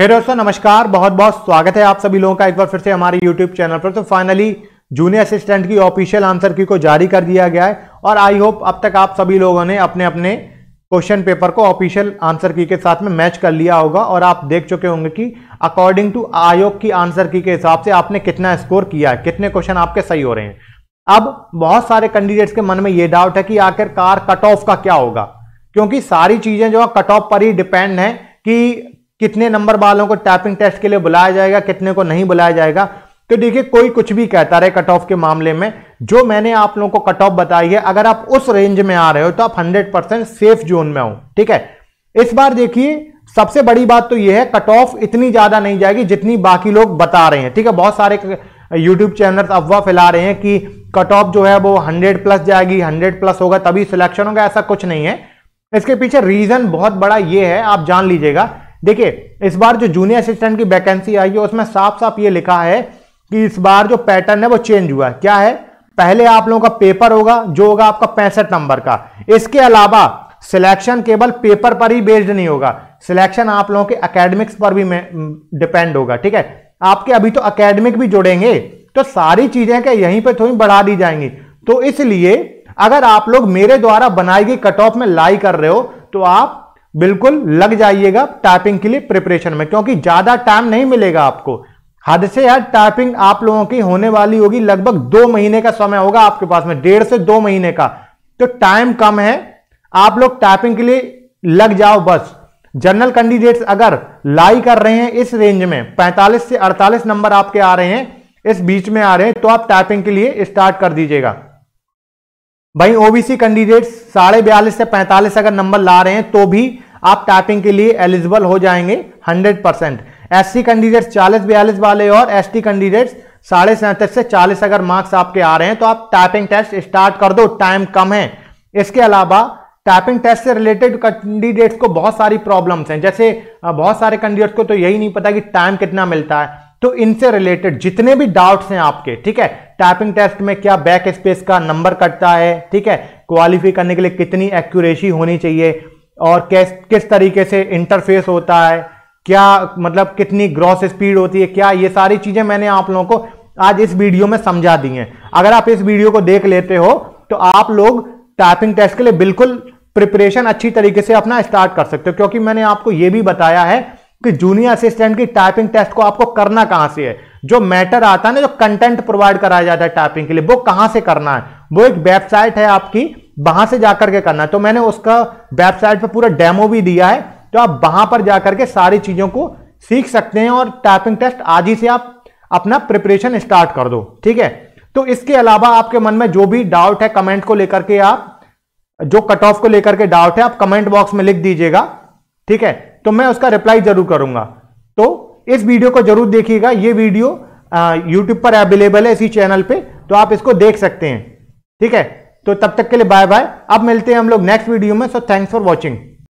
हे दोस्तों नमस्कार बहुत बहुत स्वागत है आप सभी लोगों का एक बार फिर से हमारे यूट्यूब चैनल पर तो फाइनली जूनियर असिस्टेंट की ऑफिशियल आंसर की को जारी कर दिया गया है और आई होप अब तक आप सभी लोगों ने अपने अपने क्वेश्चन पेपर को ऑफिशियल आंसर की के साथ में मैच कर लिया होगा और आप देख चुके होंगे कि अकॉर्डिंग टू आयोग की आंसर की के हिसाब से आपने कितना स्कोर किया है कितने क्वेश्चन आपके सही हो रहे हैं अब बहुत सारे कैंडिडेट्स के मन में ये डाउट है कि आखिरकार कट ऑफ का क्या होगा क्योंकि सारी चीजें जो है कट ऑफ पर ही डिपेंड है कि कितने नंबर वालों को टैपिंग टेस्ट के लिए बुलाया जाएगा कितने को नहीं बुलाया जाएगा तो देखिए कोई कुछ भी कहता रहे कट ऑफ के मामले में जो मैंने आप लोगों को कट ऑफ बताई है अगर आप उस रेंज में आ रहे हो तो आप 100 परसेंट सेफ जोन में हो ठीक है इस बार देखिए सबसे बड़ी बात तो यह है कट ऑफ इतनी ज्यादा नहीं जाएगी जितनी बाकी लोग बता रहे हैं ठीक है बहुत सारे यूट्यूब चैनल अफवाह फैला रहे हैं कि कट ऑफ जो है वो हंड्रेड प्लस जाएगी हंड्रेड प्लस होगा तभी सिलेक्शन होगा ऐसा कुछ नहीं है इसके पीछे रीजन बहुत बड़ा ये है आप जान लीजिएगा देखिए इस बार जो जूनियर असिस्टेंट की वैकेंसी आई है उसमें साफ साफ ये लिखा है कि इस बार जो पैटर्न है वो चेंज हुआ है क्या है पहले आप लोगों का पेपर होगा जो होगा आपका पैंसठ नंबर का इसके अलावा सिलेक्शन केवल पेपर पर ही बेस्ड नहीं होगा सिलेक्शन आप लोगों के अकेडमिक्स पर भी डिपेंड होगा ठीक है आपके अभी तो अकेडमिक भी जुड़ेंगे तो सारी चीजें क्या यहीं पर थोड़ी बढ़ा दी जाएंगी तो इसलिए अगर आप लोग मेरे द्वारा बनाई गई कट ऑफ में लाई कर रहे हो तो आप बिल्कुल लग जाइएगा टाइपिंग के लिए प्रिपरेशन में क्योंकि ज्यादा टाइम नहीं मिलेगा आपको हद से हद टाइपिंग आप लोगों की होने वाली होगी लगभग दो महीने का समय होगा आपके पास में डेढ़ से दो महीने का तो टाइम कम है आप लोग टाइपिंग के लिए लग जाओ बस जनरल कैंडिडेट्स अगर लाई कर रहे हैं इस रेंज में 45 से 48 नंबर आपके आ रहे हैं इस बीच में आ रहे हैं तो आप टाइपिंग के लिए स्टार्ट कर दीजिएगा भाई ओबीसी कैंडिडेट्स साढ़े बयालीस से 45 अगर नंबर ला रहे हैं तो भी आप टाइपिंग के लिए एलिजिबल हो जाएंगे 100 परसेंट एस कैंडिडेट्स चालीस बयालीस वाले और एस कैंडिडेट्स साढ़े सैंतीस से चालीस अगर मार्क्स आपके आ रहे हैं तो आप टाइपिंग टेस्ट स्टार्ट कर दो टाइम कम है इसके अलावा टाइपिंग टेस्ट से रिलेटेड कैंडिडेट्स को बहुत सारी प्रॉब्लम्स हैं जैसे बहुत सारे कैंडिडेट्स को तो यही नहीं पता कि टाइम कितना मिलता है तो इनसे रिलेटेड जितने भी डाउट्स हैं आपके ठीक है टाइपिंग टेस्ट में क्या बैक स्पेस का नंबर कटता है ठीक है क्वालिफाई करने के लिए कितनी एक्यूरेसी होनी चाहिए और कैस किस तरीके से इंटरफेस होता है क्या मतलब कितनी ग्रॉस स्पीड होती है क्या ये सारी चीज़ें मैंने आप लोगों को आज इस वीडियो में समझा दी हैं अगर आप इस वीडियो को देख लेते हो तो आप लोग टाइपिंग टेस्ट के लिए बिल्कुल प्रिपरेशन अच्छी तरीके से अपना स्टार्ट कर सकते हो क्योंकि मैंने आपको ये भी बताया है कि जूनियर असिस्टेंट की टाइपिंग टेस्ट को आपको करना कहाँ से है जो मैटर आता है ना जो कंटेंट प्रोवाइड कराया जाता है टाइपिंग के लिए वो कहाँ से करना है वो एक वेबसाइट है आपकी वहां से जाकर के करना तो मैंने उसका वेबसाइट पर पूरा डेमो भी दिया है तो आप वहां पर जाकर के सारी चीजों को सीख सकते हैं और टाइपिंग टेस्ट आज ही से आप अपना प्रिपरेशन स्टार्ट कर दो ठीक है तो इसके अलावा आपके मन में जो भी डाउट है कमेंट को लेकर के आप जो कट ऑफ को लेकर के डाउट है आप कमेंट बॉक्स में लिख दीजिएगा ठीक है तो मैं उसका रिप्लाई जरूर करूंगा तो इस वीडियो को जरूर देखिएगा ये वीडियो यूट्यूब पर अवेलेबल है इसी चैनल पे तो आप इसको देख सकते हैं ठीक है तो तब तक के लिए बाय बाय अब मिलते हैं हम लोग नेक्स्ट वीडियो में सो थैंक्स फॉर वॉचिंग